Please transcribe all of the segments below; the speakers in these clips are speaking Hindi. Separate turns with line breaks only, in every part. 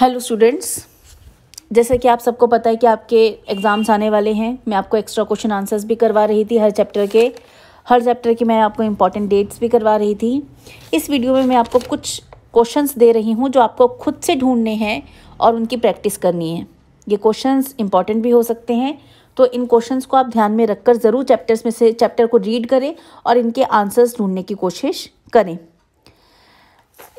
हेलो स्टूडेंट्स जैसे कि आप सबको पता है कि आपके एग्ज़ाम्स आने वाले हैं मैं आपको एक्स्ट्रा क्वेश्चन आंसर्स भी करवा रही थी हर चैप्टर के हर चैप्टर के मैं आपको इम्पॉर्टेंट डेट्स भी करवा रही थी इस वीडियो में मैं आपको कुछ क्वेश्चंस दे रही हूँ जो आपको खुद से ढूंढने हैं और उनकी प्रैक्टिस करनी है ये क्वेश्चन इंपॉर्टेंट भी हो सकते हैं तो इन क्वेश्चन को आप ध्यान में रखकर ज़रूर चैप्टर्स में से चैप्टर को रीड करें और इनके आंसर्स ढूंढने की कोशिश करें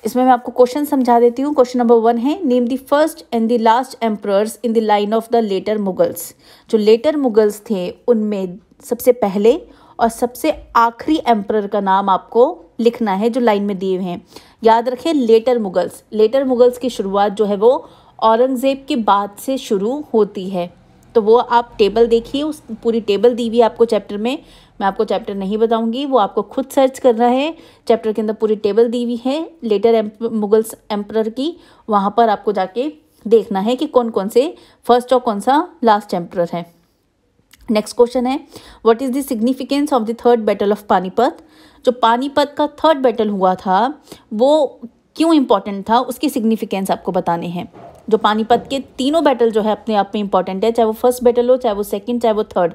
इसमें मैं आपको क्वेश्चन समझा देती हूँ क्वेश्चन नंबर वन है name the first and the last emperors in the line of the later Mughals जो लेटर मुगल्स थे उनमें सबसे पहले और सबसे आखिरी एम्प्रर का नाम आपको लिखना है जो लाइन में दिए हुए हैं याद रखें लेटर मुगल्स लेटर मुगल्स की शुरुआत जो है वो औरंगज़ेब के बाद से शुरू होती है तो वो आप टेबल देखिए उस पूरी टेबल दी हुई आपको चैप्टर में मैं आपको चैप्टर नहीं बताऊंगी वो आपको खुद सर्च करना है चैप्टर के अंदर पूरी टेबल दी हुई है लेटर एम्प, मुगल्स एम्प्रर की वहाँ पर आपको जाके देखना है कि कौन कौन से फर्स्ट और कौन सा लास्ट एम्प्रर है नेक्स्ट क्वेश्चन है what is the significance of the third battle of Panipat जो पानीपत का थर्ड बैटल हुआ था वो क्यों इम्पॉर्टेंट था उसकी सिग्निफिकेंस आपको बताने हैं जो पानीपत के तीनों बैटल जो है अपने आप में इंपॉर्टेंट है चाहे वो फर्स्ट बैटल हो चाहे वो सेकंड चाहे वो थर्ड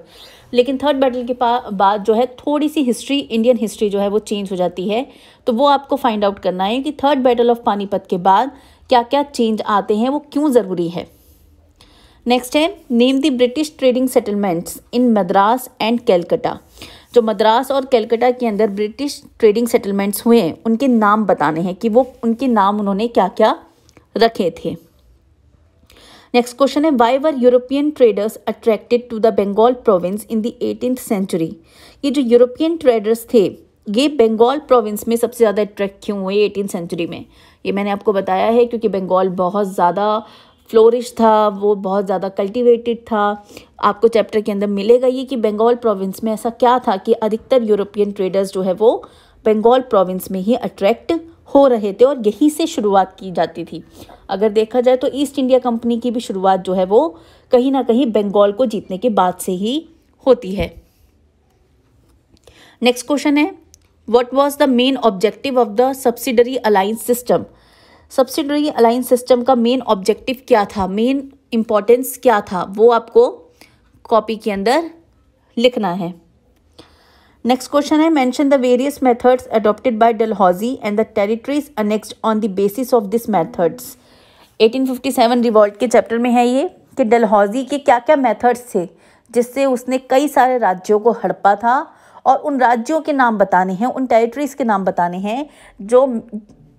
लेकिन थर्ड बैटल के बाद जो है थोड़ी सी हिस्ट्री इंडियन हिस्ट्री जो है वो चेंज हो जाती है तो वो आपको फाइंड आउट करना है कि थर्ड बैटल ऑफ पानीपत के बाद क्या क्या चेंज आते हैं वो क्यों ज़रूरी है नेक्स्ट है name the British trading settlements in Madras and Calcutta जो मद्रास और कैलकटा के अंदर ब्रिटिश ट्रेडिंग सेटलमेंट्स हुए हैं उनके नाम बताने हैं कि वो उनके नाम उन्होंने क्या क्या रखे थे नेक्स्ट क्वेश्चन है why were European traders attracted to the Bengal province in the eighteen century ये जो यूरोपियन ट्रेडर्स थे ये बंगाल प्रोविंस में सबसे ज़्यादा अट्रैक्ट क्यों हुए एटीन सेंचुरी में ये मैंने आपको बताया है क्योंकि बंगाल बहुत ज़्यादा फ्लोरिश था वो बहुत ज़्यादा कल्टिवेटेड था आपको चैप्टर के अंदर मिलेगा ये कि बंगाल प्रोविंस में ऐसा क्या था कि अधिकतर यूरोपियन ट्रेडर्स जो है वो बंगाल प्रोविंस में ही अट्रैक्ट हो रहे थे और यहीं से शुरुआत की जाती थी अगर देखा जाए तो ईस्ट इंडिया कंपनी की भी शुरुआत जो है वो कहीं ना कहीं बंगाल को जीतने के बाद से ही होती है नेक्स्ट क्वेश्चन है what was the main objective of the subsidiary alliance system subsidiary alliance system का मेन ऑब्जेक्टिव क्या था मेन इम्पॉर्टेंस क्या था वो आपको कॉपी के अंदर लिखना है नेक्स्ट क्वेश्चन है mention the various methods adopted by Dalhousie and the territories annexed on the basis of this methods 1857 revolt के चैप्टर में है ये कि डलहौजी के क्या क्या मेथड्स थे जिससे उसने कई सारे राज्यों को हड़पा था और उन राज्यों के नाम बताने हैं उन टेरिटरीज़ के नाम बताने हैं जो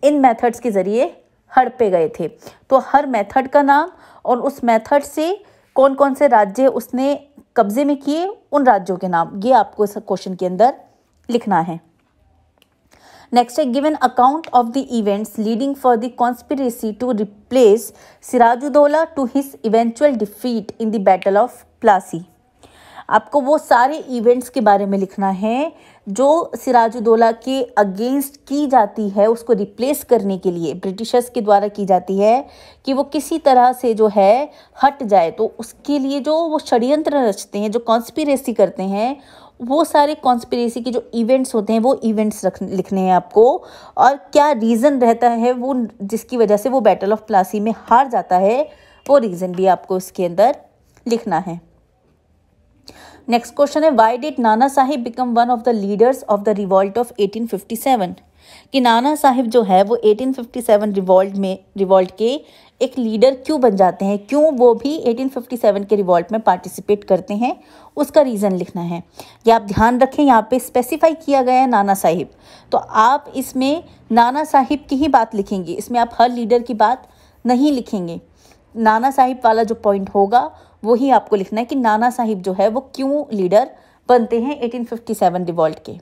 इन मेथड्स के ज़रिए हड़पे गए थे तो हर मेथड का नाम और उस मेथड से कौन कौन से राज्य उसने कब्जे में किए उन राज्यों के नाम ये आपको इस क्वेश्चन के अंदर लिखना है नेक्स्ट है given account of the events leading for the conspiracy to replace Sirajuddaula to his eventual defeat in the battle of Plassey आपको वो सारे इवेंट्स के बारे में लिखना है जो सिराजुद्दौला के अगेंस्ट की जाती है उसको रिप्लेस करने के लिए ब्रिटिशर्स के द्वारा की जाती है कि वो किसी तरह से जो है हट जाए तो उसके लिए जो वो षड्यंत्र रचते हैं जो कॉन्स्पिरेसी करते हैं वो सारे कॉन्स्पिरेसी के जो इवेंट्स होते हैं वो इवेंट्स रख लिखने हैं आपको और क्या रीज़न रहता है वो जिसकी वजह से वो बैटल ऑफ प्लासी में हार जाता है वो रीज़न भी आपको इसके अंदर लिखना है नेक्स्ट क्वेश्चन है why did Nana Sahib become one of the leaders of the revolt of 1857 कि नाना साहिब जो है वो 1857 रिवॉल्ट में रिवॉल्ट के एक लीडर क्यों बन जाते हैं क्यों वो भी 1857 के रिवॉल्ट में पार्टिसिपेट करते हैं उसका रीज़न लिखना है या आप ध्यान रखें यहाँ पे स्पेसिफाई किया गया है नाना साहिब तो आप इसमें नाना साहिब की ही बात लिखेंगे इसमें आप हर लीडर की बात नहीं लिखेंगे नाना साहिब वाला जो पॉइंट होगा वही आपको लिखना है कि नाना साहिब जो है वो क्यों लीडर बनते हैं 1857 रिवॉल्ट के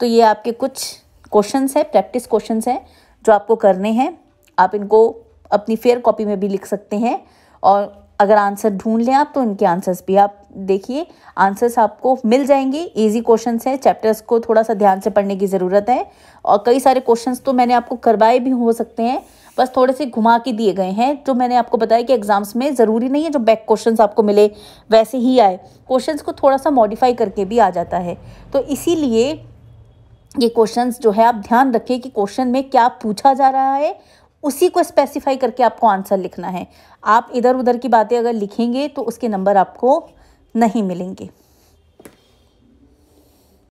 तो ये आपके कुछ क्वेश्चंस हैं प्रैक्टिस क्वेश्चंस हैं जो आपको करने हैं आप इनको अपनी फेयर कॉपी में भी लिख सकते हैं और अगर आंसर ढूंढ लें आप तो इनके आंसर्स भी आप देखिए आंसर्स आपको मिल जाएंगे इजी क्वेश्चंस हैं चैप्टर्स को थोड़ा सा ध्यान से पढ़ने की ज़रूरत है और कई सारे क्वेश्चंस तो मैंने आपको करवाए भी हो सकते हैं बस थोड़े से घुमा के दिए गए हैं जो मैंने आपको बताया कि एग्जाम्स में ज़रूरी नहीं है जो बैक क्वेश्चन आपको मिले वैसे ही आए क्वेश्चन को थोड़ा सा मॉडिफाई करके भी आ जाता है तो इसी ये क्वेश्चंस जो है आप ध्यान रखें कि क्वेश्चन में क्या पूछा जा रहा है उसी को स्पेसिफाई करके आपको आंसर लिखना है आप इधर उधर की बातें अगर लिखेंगे तो उसके नंबर आपको नहीं मिलेंगे